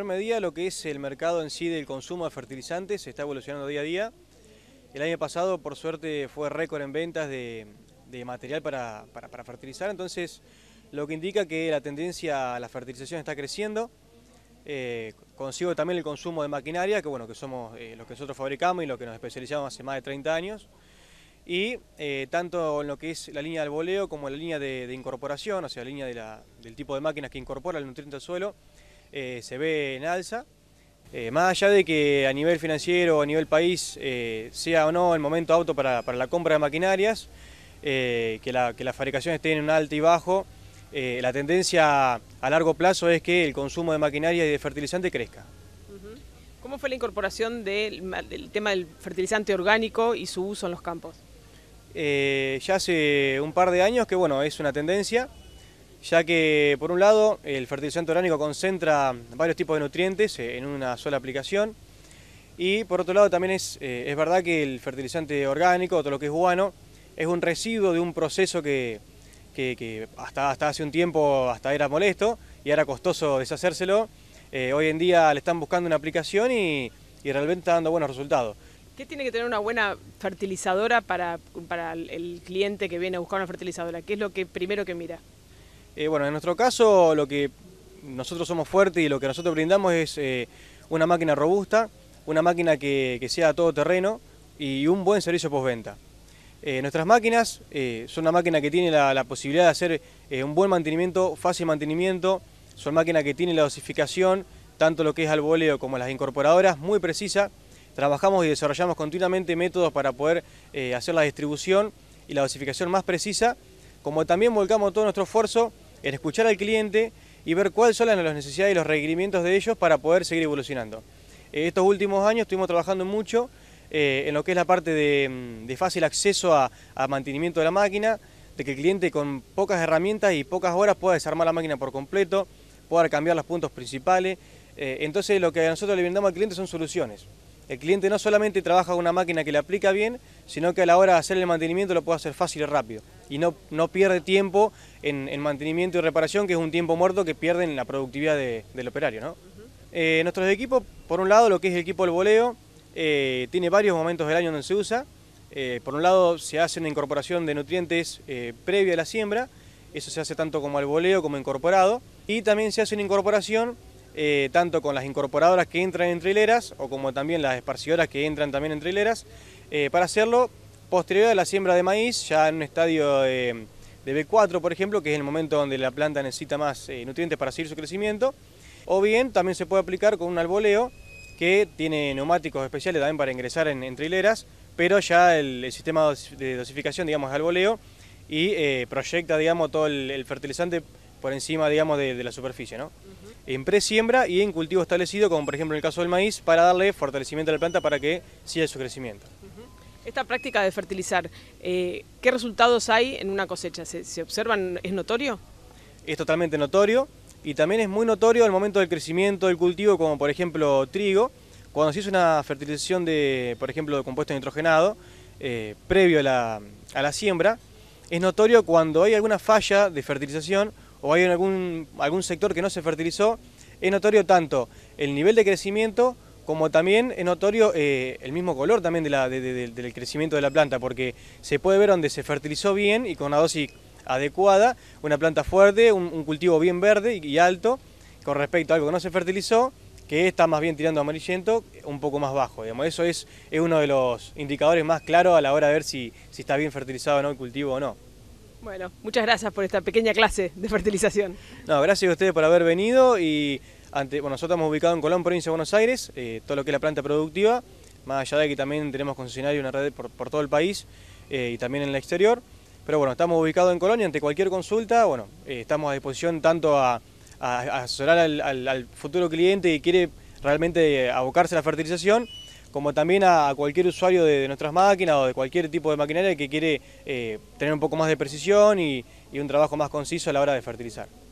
primer medida, lo que es el mercado en sí del consumo de fertilizantes se está evolucionando día a día. El año pasado, por suerte, fue récord en ventas de, de material para, para, fertilizar, entonces lo que indica que la tendencia a la fertilización está creciendo. Eh, consigo también el consumo de maquinaria, que bueno, que somos eh, los que nosotros fabricamos y los que nos especializamos hace más de 30 años. Y eh, tanto en lo que es la línea de boleo como la línea de, incorporación, o sea, la línea del tipo de máquinas que incorpora el nutriente al suelo, eh, se ve en alza. Eh, más allá de que a nivel financiero, a nivel país, eh, sea o no el momento auto para, la compra de maquinarias, que, la, las fabricaciones estén en alto y bajo, la tendencia a largo plazo es que el consumo de maquinaria y de fertilizante crezca. ¿Cómo fue la incorporación del, tema del fertilizante orgánico y su uso en los campos? ya hace un par de años que bueno, es una tendencia ya que por un lado el fertilizante orgánico concentra varios tipos de nutrientes eh, en una sola aplicación y por otro lado también eh, es, verdad que el fertilizante orgánico, todo lo que es guano, es un residuo de un proceso que, hasta, hasta, hace un tiempo hasta era molesto y era costoso deshacérselo. Eh, hoy en día le están buscando una aplicación y, realmente está dando buenos resultados. ¿Qué tiene que tener una buena fertilizadora para, para el cliente que viene a buscar una fertilizadora? ¿Qué es lo que primero que mira? Eh, bueno, en nuestro caso lo que nosotros somos fuertes y lo que nosotros brindamos es eh, una máquina robusta, una máquina que, sea a todo terreno y un buen servicio postventa. Eh, nuestras máquinas son una máquina que tiene la, la posibilidad de hacer un buen mantenimiento, fácil mantenimiento, son máquinas que tienen la dosificación, tanto lo que es al voleo como las incorporadoras, muy precisa. Trabajamos y desarrollamos continuamente métodos para poder hacer la distribución y la dosificación más precisa, como también volcamos todo nuestro esfuerzo en escuchar al cliente y ver cuáles son las necesidades y los requerimientos de ellos para poder seguir evolucionando. Eh, estos últimos años estuvimos trabajando mucho eh, en lo que es la parte de, mm, fácil acceso a, mantenimiento de la máquina, de que el cliente con pocas herramientas y pocas horas pueda desarmar la máquina por completo, pueda cambiar los puntos principales. Eh, entonces lo que nosotros le brindamos al cliente son soluciones. El cliente no solamente trabaja con una máquina que le aplica bien, sino que a la hora de hacer el mantenimiento lo puede hacer fácil y rápido. Y no, no pierde tiempo en, mantenimiento y reparación, que es un tiempo muerto que pierde en la productividad del operario. Eh, nuestros equipos, por un lado, lo que es el equipo del boleo, eh, tiene varios momentos del año donde se usa. Eh, por un lado, se hace una incorporación de nutrientes previa a la siembra, eso se hace tanto como al boleo como incorporado, y también se hace una incorporación eh, tanto con las incorporadoras que entran en trileras o como también las esparcidoras que entran también en trileras, eh, para hacerlo posterior a la siembra de maíz, ya en un estadio de, B4, por ejemplo, que es el momento donde la planta necesita más eh, nutrientes para seguir su crecimiento, o bien también se puede aplicar con un alboleo que tiene neumáticos especiales también para ingresar en, trileras, pero ya el, sistema de dosificación, digamos, es alboleo y proyecta, digamos, todo el fertilizante por encima, digamos, de, la superficie, ¿no? En pre En y en cultivo establecido, como por ejemplo en el caso del maíz, para darle fortalecimiento a la planta para que siga su crecimiento. Esta práctica de fertilizar, eh, ¿qué resultados hay en una cosecha? ¿Se, observan? ¿Es notorio? Es totalmente notorio y también es muy notorio al momento del crecimiento del cultivo, como por ejemplo trigo, cuando se hace una fertilización de, por ejemplo, de compuesto nitrogenado, eh, previo a la, a la siembra, es notorio cuando hay alguna falla de fertilización o hay algún, algún sector que no se fertilizó, es notorio tanto el nivel de crecimiento como también es notorio eh, el mismo color también del crecimiento de la planta, porque se puede ver donde se fertilizó bien y con una dosis adecuada, una planta fuerte, un, cultivo bien verde y, alto, con respecto a algo que no se fertilizó, que está más bien tirando amarillento, un poco más bajo. Digamos. Eso es, es uno de los indicadores más claros a la hora de ver si, si está bien fertilizado o no el cultivo o no. Bueno, muchas gracias por esta pequeña clase de fertilización. gracias a ustedes por haber venido y ante, bueno, nosotros estamos ubicados en Colón, provincia de Buenos Aires, eh, todo lo que es la planta productiva, más allá de que también tenemos concesionario una red por, todo el país eh, y también en el exterior. Pero bueno, estamos ubicados en Colón y ante cualquier consulta, bueno, eh, estamos a disposición tanto a, asesorar al, al futuro cliente que quiere realmente abocarse a la fertilización, como también a, cualquier usuario de, nuestras máquinas o de cualquier tipo de maquinaria que quiere eh, tener un poco más de precisión y un trabajo más conciso a la hora de fertilizar.